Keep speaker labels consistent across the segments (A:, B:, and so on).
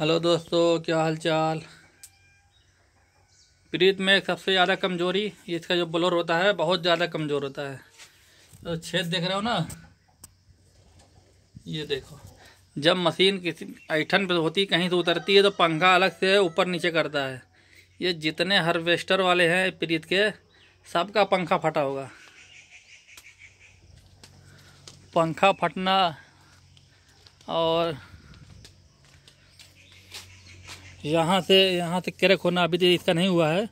A: hello दोस्तों क्या हाल चाल प्रीत में सबसे ज़्यादा कमजोरी इसका जो ब्लोर होता है बहुत ज़्यादा कमज़ोर होता है तो छेद देख रहे हो ना ये देखो जब मशीन किसी ऐठन पर होती कहीं से उतरती है तो पंखा अलग से ऊपर नीचे करता है ये जितने हार्वेस्टर वाले हैं प्रीत के सबका पंखा फटा होगा पंखा फटना और यहाँ से यहाँ से क्रैक होना अभी तक इसका नहीं हुआ है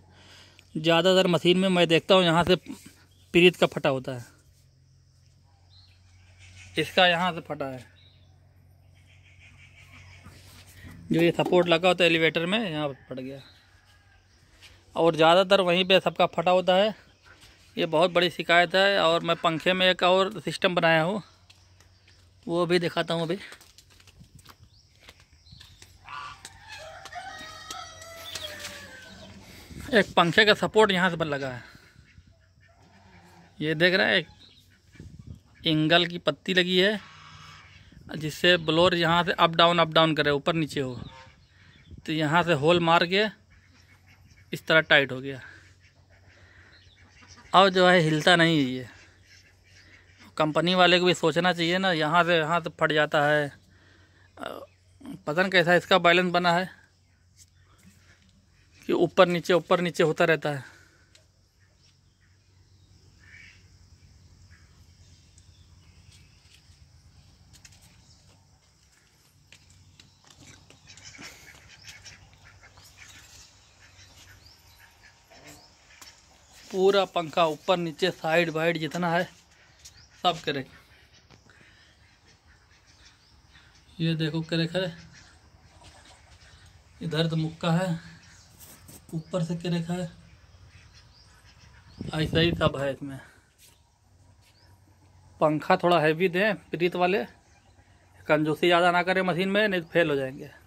A: ज़्यादातर मशीन में मैं देखता हूँ यहाँ से प्रीत का फटा होता है इसका यहाँ से फटा है जो ये सपोर्ट लगा होता है एलिवेटर में यहाँ पर फट गया और ज़्यादातर वहीं पे सबका फटा होता है ये बहुत बड़ी शिकायत है और मैं पंखे में एक और सिस्टम बनाया हूँ वो भी दिखाता हूँ अभी एक पंखे का सपोर्ट यहाँ से लगा है ये देख रहा है एक एंगल की पत्ती लगी है जिससे ब्लोर यहाँ से अप डाउन अप डाउन करे ऊपर नीचे हो तो यहाँ से होल मार के इस तरह टाइट हो गया अब जो है हिलता नहीं है ये कंपनी वाले को भी सोचना चाहिए ना यहाँ से यहाँ से फट जाता है पता नहीं कैसा इसका बैलेंस बना है कि ऊपर नीचे ऊपर नीचे होता रहता है पूरा पंखा ऊपर नीचे साइड वाइड जितना है सब करे ये देखो करे खरे इधर तो मुक्का है ऊपर से के रखा है
B: ऐसा ही सब है
A: इसमें पंखा थोड़ा हैवी दें प्रीत वाले कंजूसी ज़्यादा ना करें मशीन में नहीं फेल तो हो जाएंगे